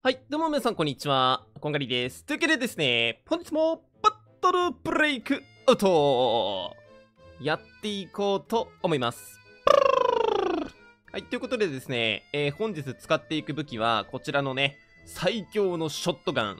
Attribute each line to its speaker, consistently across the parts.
Speaker 1: はい、どうも皆さん、こんにちは。こんがりです。というわけでですね、本日もバトルブレイクアウトやっていこうと思います。はい、ということでですね、えー、本日使っていく武器は、こちらのね、最強のショットガン、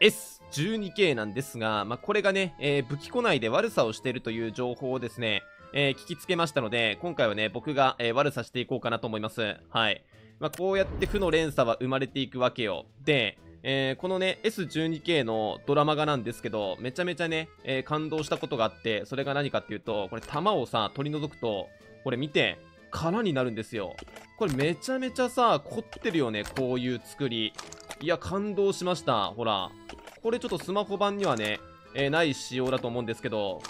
Speaker 1: S12K なんですが、まあ、これがね、えー、武器庫内で悪さをしているという情報をですね、えー、聞きつけましたので、今回はね、僕が、えー、悪さしていこうかなと思います。はい。まあ、こうやって負の連鎖は生まれていくわけよ。で、えー、このね、S12K のドラマがなんですけど、めちゃめちゃね、えー、感動したことがあって、それが何かっていうと、これ弾をさ、取り除くと、これ見て、空になるんですよ。これめちゃめちゃさ、凝ってるよね、こういう作り。いや、感動しました。ほら。これちょっとスマホ版にはね、えー、ない仕様だと思うんですけど、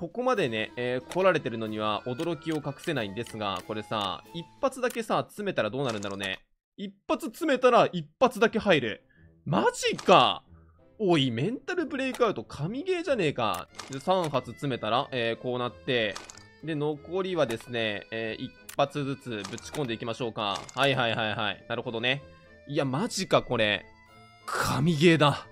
Speaker 1: ここまでね、えー、来られてるのには驚きを隠せないんですが、これさ、一発だけさ、詰めたらどうなるんだろうね。一発詰めたら一発だけ入る。マジかおい、メンタルブレイクアウト、神ゲーじゃねえか。で、3発詰めたら、えー、こうなって、で、残りはですね、えー、1発ずつぶち込んでいきましょうか。はいはいはいはい。なるほどね。いや、マジか、これ。神ゲーだ。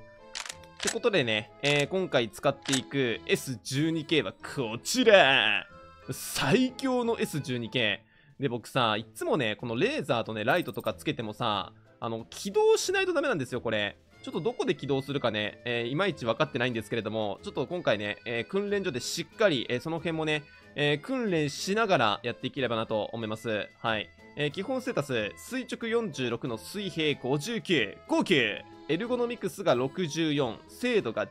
Speaker 1: ってことでね、えー、今回使っていく S12K はこちら最強の S12K。で、僕さ、いつもね、このレーザーとね、ライトとかつけてもさ、あの、起動しないとダメなんですよ、これ。ちょっとどこで起動するかね、えー、いまいち分かってないんですけれども、ちょっと今回ね、えー、訓練所でしっかり、えー、その辺もね、え訓練しながらやっていければなと思います。はい。え基本ステータス、垂直46の水平59、59。エルゴノミクスが64、精度が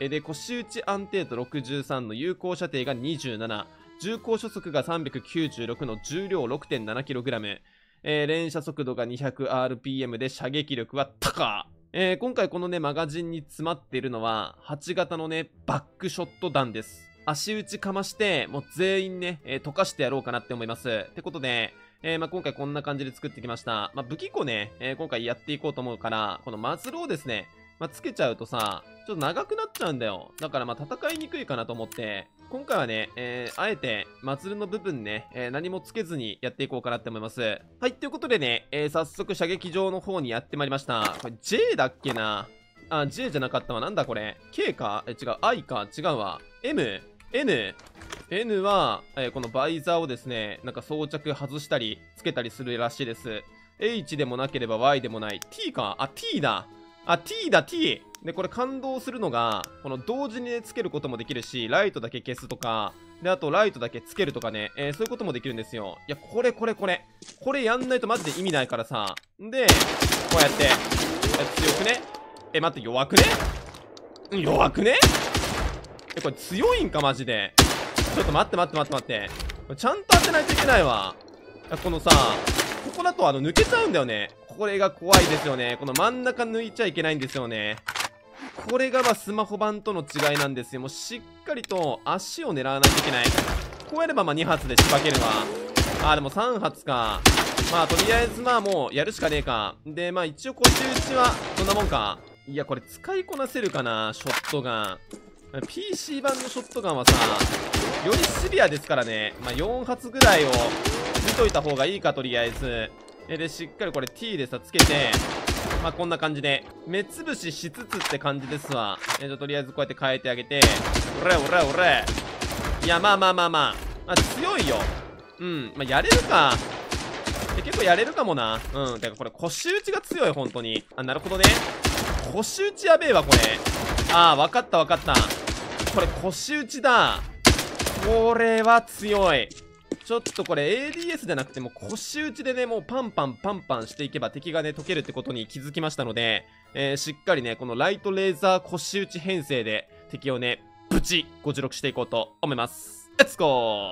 Speaker 1: 10、で、腰打ち安定度63の有効射程が27、重厚初速が396の重量 6.7kg、えー、連射速度が 200rpm で射撃力は高えー、今回このね、マガジンに詰まっているのは、8型のね、バックショット弾です。足打ちかまして、もう全員ね、えー、溶かしてやろうかなって思います。ってことで、えー、まあ、今回こんな感じで作ってきました。まあ、武器庫ね、えー、今回やっていこうと思うから、このマズロをですね、まあ、つけちゃうとさ、ちょっと長くなっちゃうんだよ。だからまあ戦いにくいかなと思って、今回はね、えー、あえて、マズルの部分ね、えー、何もつけずにやっていこうかなって思います。はい、ということでね、えー、早速射撃場の方にやってまいりました。これ J だっけなあ、J じゃなかったわ。なんだこれ ?K かえ、違う。I か違うわ。M N。N は、えー、このバイザーをですね、なんか装着外したり、つけたりするらしいです。H でもなければ Y でもない。T か。あ、T だ。あ、T だ、T。で、これ感動するのが、この同時に、ね、つけることもできるし、ライトだけ消すとか、で、あとライトだけつけるとかね、えー、そういうこともできるんですよ。いや、これこれこれ。これやんないとマジで意味ないからさ。で、こうやって、強くね。え、待って、弱くね弱くねえ、これ強いんかマジで。ちょっと待って待って待って待って。これちゃんと当てないといけないわ。このさ、ここだとあの抜けちゃうんだよね。これが怖いですよね。この真ん中抜いちゃいけないんですよね。これがまあスマホ版との違いなんですよ。もうしっかりと足を狙わないといけない。こうやればまあ2発で仕掛けるわ。あでも3発か。まあとりあえずまあもうやるしかねえか。でまあ一応腰打ちはこんなもんか。いやこれ使いこなせるかな、ショットガン。PC 版のショットガンはさよりシビアですからね、まあ、4発ぐらいを見といた方がいいかとりあえずでしっかりこれ T でさつけてまあこんな感じで目つぶししつつって感じですわえととりあえずこうやって変えてあげておれおれおれいやまあまあまあまあ、まあ、強いようんまあやれるか結構やれるかもなうんてかこれ腰打ちが強い本当にあなるほどね腰打ちやべえわこれああ分かった分かったこれ腰打ちだこれは強いちょっとこれ ADS じゃなくても腰打ちでね、もうパンパンパンパンしていけば敵がね、解けるってことに気づきましたので、えー、しっかりね、このライトレーザー腰打ち編成で敵をね、ブチ持録していこうと思います。レッツゴー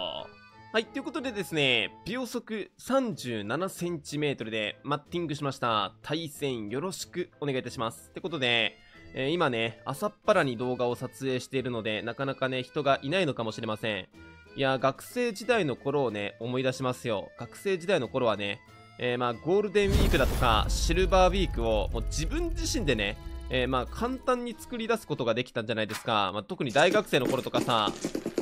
Speaker 1: はい、ということでですね、秒速 37cm でマッティングしました。対戦よろしくお願いいたします。ってことで、えー、今ね、朝っぱらに動画を撮影しているので、なかなかね、人がいないのかもしれません。いや、学生時代の頃をね、思い出しますよ。学生時代の頃はね、えー、まあ、ゴールデンウィークだとか、シルバーウィークを、もう自分自身でね、えー、まあ、簡単に作り出すことができたんじゃないですか。まあ、特に大学生の頃とかさ、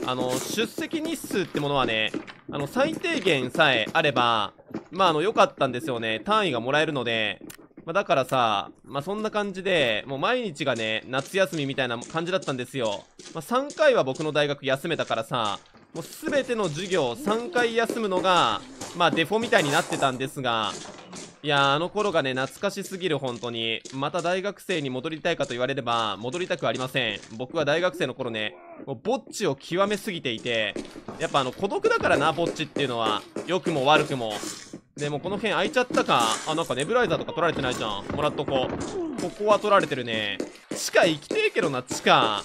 Speaker 1: あの、出席日数ってものはね、あの、最低限さえあれば、まあ、あの、良かったんですよね。単位がもらえるので、まあ、だからさ、まあ、そんな感じで、もう毎日がね、夏休みみたいな感じだったんですよ。まあ、3回は僕の大学休めたからさ、もうすべての授業3回休むのが、まあデフォみたいになってたんですが、いやあの頃がね、懐かしすぎる、本当に。また大学生に戻りたいかと言われれば、戻りたくありません。僕は大学生の頃ね、もうぼっちを極めすぎていて、やっぱあの、孤独だからな、ぼっちっていうのは、良くも悪くも。でもこの辺空いちゃったかあなんかネブライザーとか取られてないじゃんもらっとこうここは取られてるね地下行きてえけどな地下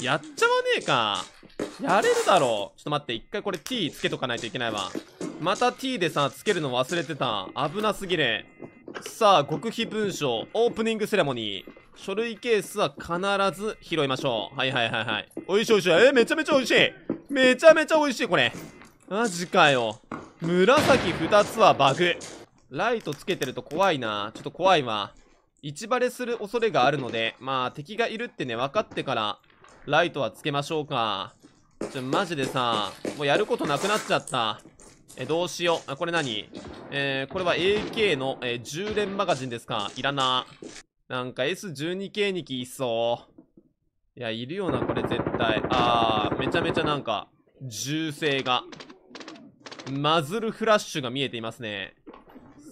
Speaker 1: やっちゃわねえかやれるだろうちょっと待って一回これ T つけとかないといけないわまた T でさつけるの忘れてた危なすぎるさあ極秘文書オープニングセレモニー書類ケースは必ず拾いましょう。はいはいはいはい。おいしいおいしい。えー、めちゃめちゃおいしい。めちゃめちゃおいしい、これ。マジかよ。紫2つはバグ。ライトつけてると怖いな。ちょっと怖いわ。置バレする恐れがあるので、まあ敵がいるってね、分かってから、ライトはつけましょうか。ちょ、マジでさ、もうやることなくなっちゃった。え、どうしよう。あ、これ何えー、これは AK の、えー、10連マガジンですか。いらな。なんか S12K にきいそう。いや、いるよな、これ絶対。あー、めちゃめちゃなんか、銃声が。マズルフラッシュが見えていますね。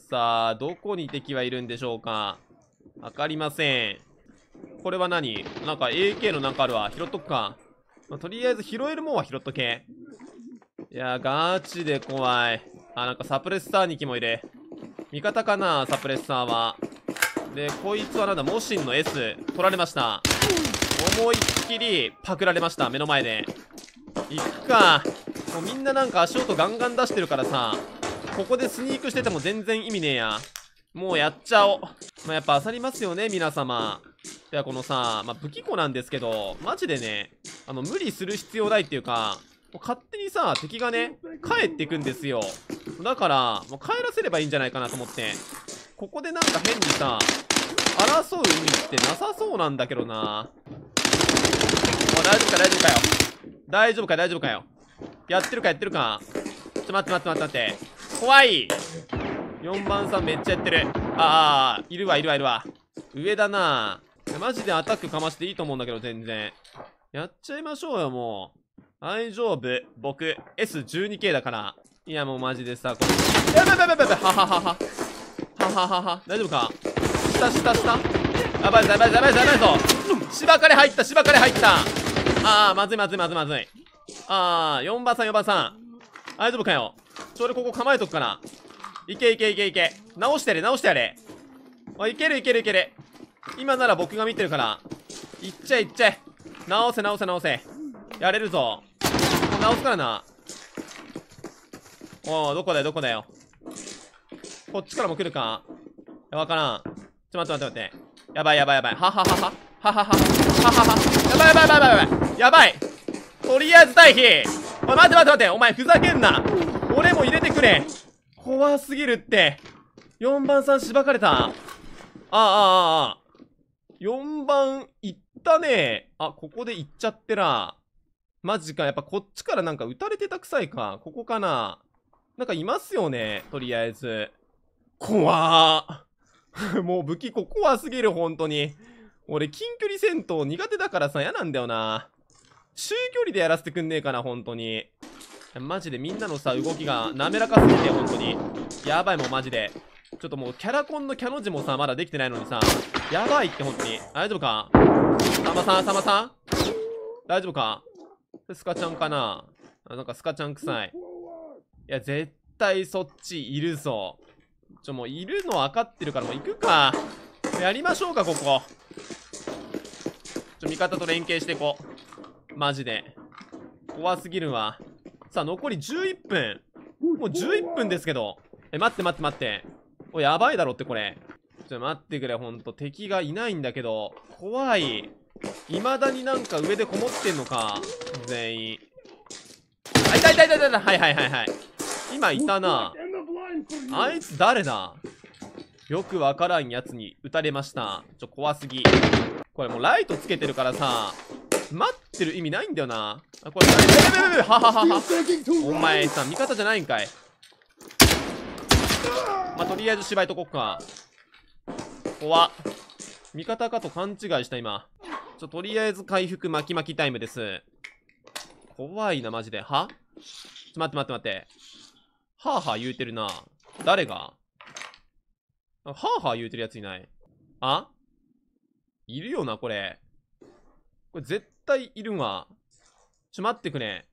Speaker 1: さあ、どこに敵はいるんでしょうかわかりません。これは何なんか AK のなんかあるわ。拾っとくか。まあ、とりあえず拾えるもんは拾っとけ。いやガチで怖い。あ、なんかサプレッサーに木もいる。味方かなサプレッサーは。で、こいつはなんだ、モシンの S、取られました。思いっきりパクられました、目の前で。行くか。もうみんななんか足音ガンガン出してるからさここでスニークしてても全然意味ねえやもうやっちゃおう、まあ、やっぱ漁りますよね皆様ではこのさ、まあ、武器庫なんですけどマジでねあの無理する必要ないっていうかもう勝手にさ敵がね帰ってくんですよだからもう帰らせればいいんじゃないかなと思ってここでなんか変にさ争う意味ってなさそうなんだけどなも大丈夫か大丈夫かよ大丈夫か大丈夫かよやってるかやってるかちょっと待って待って待って待って怖い4番さんめっちゃやってるああいるわいるわいるわ上だなマジでアタックかましていいと思うんだけど全然やっちゃいましょうよもう大丈夫僕 S12K だからいやもうマジでさこれやばいやばいやばいはははははははは大丈夫か下下下やばいやばいやばいやばいぞ芝刈り入った芝刈り入ったああまずいまずいまずいまずいああ、4番さん、4番さん。大丈夫かよ。ちょうどここ構えとくから。いけいけいけいけ。直してやれ、直してやれ。あ、いけるいけるいける。今なら僕が見てるから。いっちゃいっちゃい。直せ直せ直せ。やれるぞ。直すからな。おお、どこだよ、どこだよ。こっちからも来るかわからん。ちょ、待って待って待って。やばいやばいやばい。はははは。ははは。ははは。やばいやばいやばいやばい。やばいとりあえず退避おい待て待て待てお前ふざけんな俺も入れてくれ怖すぎるって4番さんしばかれたあああああ4番行ったねあここで行っちゃってらマジかやっぱこっちからなんか撃たれてたくさいかここかななんかいますよねとりあえず怖ー もう武器こ怖すぎる本当に俺近距離戦闘苦手だからさ嫌なんだよな中距離でやらせてくんねえかな、本当に。マジでみんなのさ、動きが滑らかすぎて、本当に。やばいもうマジで。ちょっともう、キャラコンのキャノジもさ、まだできてないのにさ、やばいって、本当に。大丈夫かさまさん、さまさん大丈夫かスカちゃんかななんかスカちゃん臭い。いや、絶対そっちいるぞ。ちょ、もういるの分かってるから、もう行くか。やりましょうか、ここ。ちょ、味方と連携していこう。マジで。怖すぎるわ。さあ、残り11分。もう11分ですけど。え、待って待って待って。お、やばいだろってこれ。ちょ、っと待ってくれ、ほんと。敵がいないんだけど。怖い。未だになんか上でこもってんのか。全員。あ、いたいたいたいたいた。はいはいはいはい。今いたな。あいつ誰だよくわからんやつに撃たれました。ちょ、怖すぎ。これもうライトつけてるからさ、待ってる意味ないんだよな。あ、これ、やべやはははは。お前さ、味方じゃないんかい。まあ、とりあえず芝居とこっか。怖っ。味方かと勘違いした、今。ちょ、とりあえず回復巻き巻きタイムです。怖いな、マジで。はちょ、待って待って待って。はあは言うてるな。誰がはあは言うてるやついない。あいるよな、これ。これ絶対いるわ。ちょ、待ってくれ。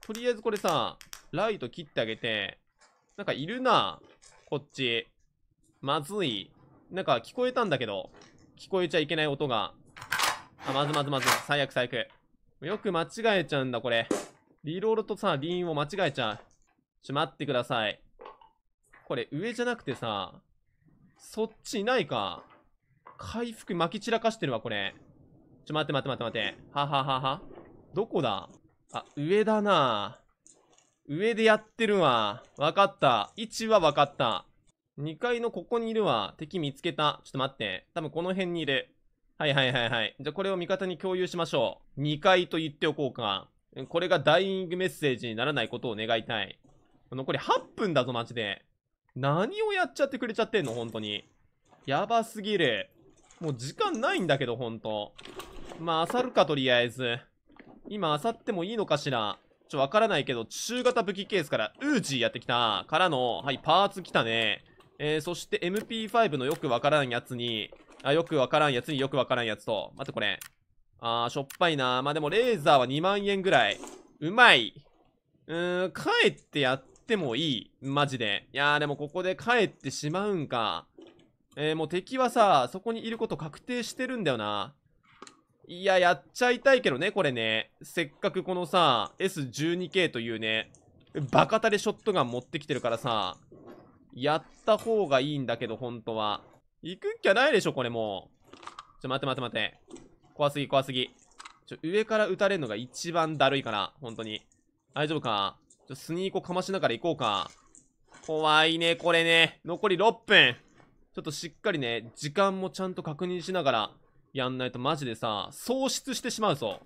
Speaker 1: とりあえずこれさ、ライト切ってあげて。なんかいるな。こっち。まずい。なんか聞こえたんだけど。聞こえちゃいけない音が。あ、まずまずまず。最悪最悪。よく間違えちゃうんだ、これ。リロードとさ、リーンを間違えちゃう。ちょ、待ってください。これ、上じゃなくてさ、そっちいないか。回復巻き散らかしてるわ、これ。ちょ、待って待って待って待って。はははは。どこだあ、上だな上でやってるわ。わかった。位置はわかった。2階のここにいるわ。敵見つけた。ちょっと待って。多分この辺にいる。はいはいはいはい。じゃあこれを味方に共有しましょう。2階と言っておこうか。これがダイイングメッセージにならないことを願いたい。残り8分だぞ、マジで。何をやっちゃってくれちゃってんの、本当に。やばすぎる。もう時間ないんだけど、ほんと。まあ、漁るか、とりあえず。今、漁ってもいいのかしら。ちょ、わからないけど、中型武器ケースから、ウージーやってきた。からの、はい、パーツ来たね。えー、そして MP5 のよくわからんやつに、あ、よくわからんやつによくわからんやつと。待って、これ。あー、しょっぱいなまあ、でも、レーザーは2万円ぐらい。うまい。うーん、帰ってやってもいい。マジで。いやー、でもここで帰ってしまうんか。えー、もう敵はさ、そこにいること確定してるんだよな。いや、やっちゃいたいけどね、これね。せっかくこのさ、S12K というね、バカタレショットガン持ってきてるからさ、やった方がいいんだけど、本当は。行くっきゃないでしょ、これもう。ちょ、待って待って待って。怖すぎ、怖すぎ。ちょ、上から撃たれるのが一番だるいから、本当に。大丈夫かちょ、スニーコかましながら行こうか。怖いね、これね。残り6分。ちょっとしっかりね、時間もちゃんと確認しながら、やんないとマジでさ、喪失してしまうぞ。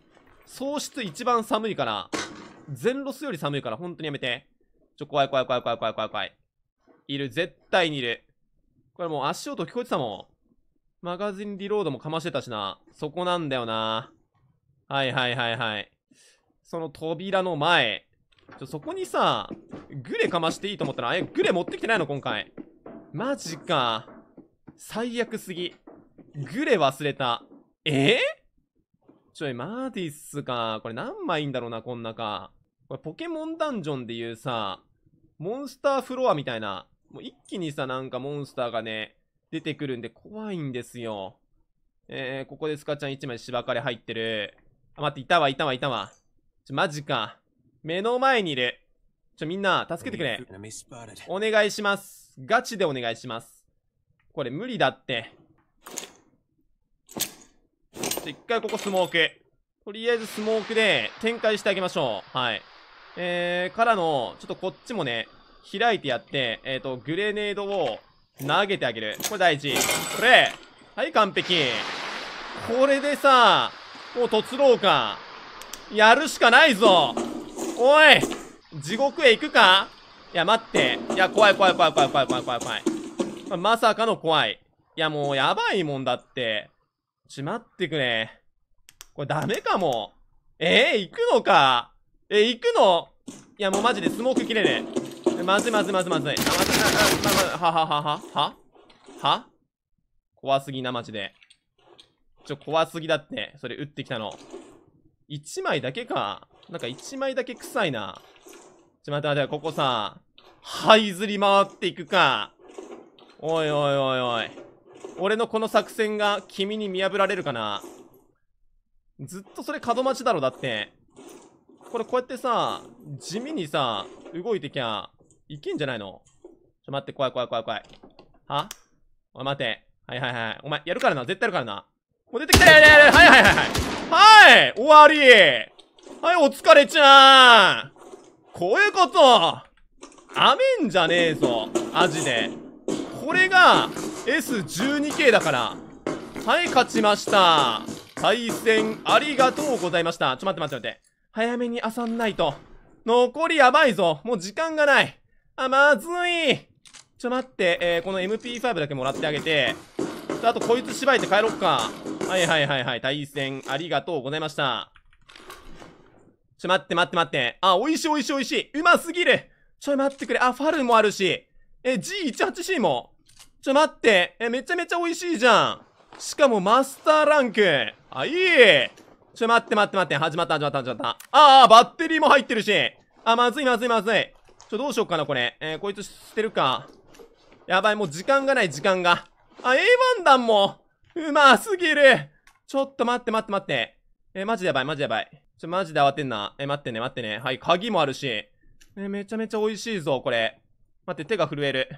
Speaker 1: 喪失一番寒いから、全ロスより寒いから、本当にやめて。ちょ、怖い怖い怖い怖い怖い怖い怖い。いる、絶対にいる。これもう足音聞こえてたもん。マガジンリロードもかましてたしな。そこなんだよな。はいはいはいはい。その扉の前。ちょ、そこにさ、グレかましていいと思ったら、え、グレ持ってきてないの今回。マジか。最悪すぎ。グレ忘れた。えー、ちょい、マーティスか。これ何枚いいんだろうな、こんなか。これポケモンダンジョンでいうさ、モンスターフロアみたいな、もう一気にさ、なんかモンスターがね、出てくるんで怖いんですよ。えー、ここでスカちゃん1枚芝刈り入ってる。あ、待って、いたわ、いたわ、いたわ。ちょ、マジか。目の前にいる。ちょ、みんな、助けてくれ。お願いします。ガチでお願いします。これ無理だって。一回ここスモーク。とりあえずスモークで展開してあげましょう。はい。えー、からの、ちょっとこっちもね、開いてやって、えっ、ー、と、グレネードを投げてあげる。これ大事。これはい、完璧。これでさ、もう突ろうか。やるしかないぞおい地獄へ行くかいや、待って。いや、怖い怖い怖い怖い怖い怖い怖い怖い。まさかの怖い。いや、もうやばいもんだって。ちまってくね。これダメかも。えー、行くのか。えー、行くのいや、もうマジでスモーク切れねえ。まずいまずいまずいまずい。あ、まずい、あ、まずい、はははははは怖すぎな、マジで。ちょ、怖すぎだって。それ、撃ってきたの。一枚だけか。なんか一枚だけ臭いな。ちょ、待って待って、ここさ、這いずり回っていくか。おいおいおいおい。俺のこの作戦が君に見破られるかなずっとそれ角待ちだろ、だって。これこうやってさ、地味にさ、動いてきゃ、いけんじゃないのちょ、待って、怖い怖い怖い怖い。はおい、待て。はいはいはい。お前、やるからな、絶対やるからな。もう出てきたやれやれはいはいはいはい。はい終わりはい、お疲れちゃんこういうこと雨んじゃねえぞ、マジで。これが、S12K だからはい勝ちました対戦ありがとうございましたちょ待って待って待って早めにあさんないと残りやばいぞもう時間がないあまずいちょ待って、えー、この MP5 だけもらってあげてあとこいつしばいて帰ろっかはいはいはいはい対戦ありがとうございましたちょ待って待って待ってあ美味しい美味しい美味しいうますぎるちょ待ってくれあファルもあるしえ G18C もちょ、待って。え、めちゃめちゃ美味しいじゃん。しかもマスターランク。あ、いい。ちょ、待って待って待って。始まった始まった始まった。ああ、バッテリーも入ってるし。あ、まずいまずいまずい。ちょ、どうしよっかな、これ。えー、こいつ捨てるか。やばい、もう時間がない、時間が。あ、A1 弾も。うますぎる。ちょっと待って待って待って。えー、マジでやばい、マジでやばい。ちょ、マジで慌てんな。えー、待ってね、待ってね。はい、鍵もあるし。えー、めちゃめちゃ美味しいぞ、これ。待って、手が震える。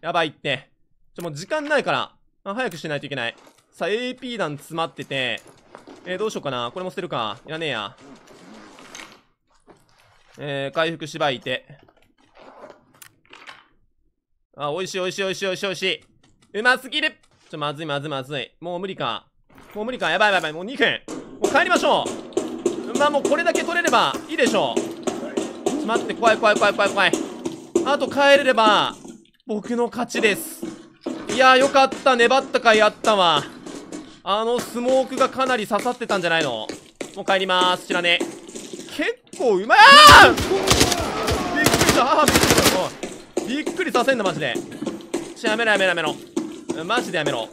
Speaker 1: やばいって。ちょ、もう時間ないから、あ早くしないといけない。さあ、AP 弾詰まってて、えー、どうしようかな。これも捨てるか。いらねえや。えー、回復しばいて。あ、美味しい美味しい美味しい美味しい美味しい。うますぎるちょ、まずいまずいまずい。もう無理か。もう無理か。やばいやばい。もう2分。もう帰りましょう。まあもうこれだけ取れればいいでしょう。ちょ、待って、怖い怖い怖い怖い怖い。あと帰れれば、僕の勝ちです。いやよかった粘ったかいあったわあのスモークがかなり刺さってたんじゃないのもう帰りまーす知らねえ結構うまいあーびっくりしたあびっくりしたびっくりさせんなマジでちやめろやめろやめろマジでやめろ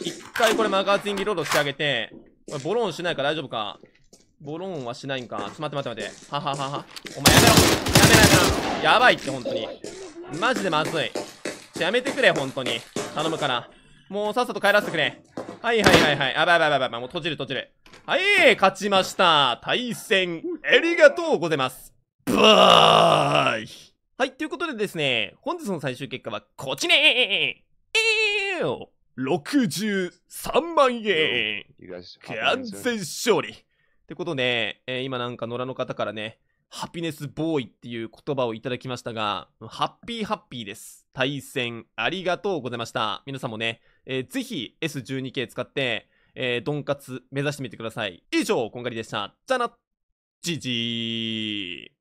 Speaker 1: 一回これマガジンリロードしてあげてボロンしないから大丈夫かボロンはしないんかちょっと待って待って待ってははははお前やめろやめろやめろやばいって本当にマジでまずい。ちょ、やめてくれ、本当に。頼むから。もうさっさと帰らせてくれ。はいはいはいはい。あばいばいばいばもう閉じる閉じる。はい、勝ちました。対戦、ありがとうございます。バーイはい、ということでですね、本日の最終結果はこっちねーえーよ !63 万円完全勝利ってことで、えー、今なんか野良の方からね、ハピネスボーイっていう言葉をいただきましたが、ハッピーハッピーです。対戦ありがとうございました。皆さんもね、えー、ぜひ S12K 使って、えー、ドンカツ目指してみてください。以上、こんがりでした。じゃな、じじー。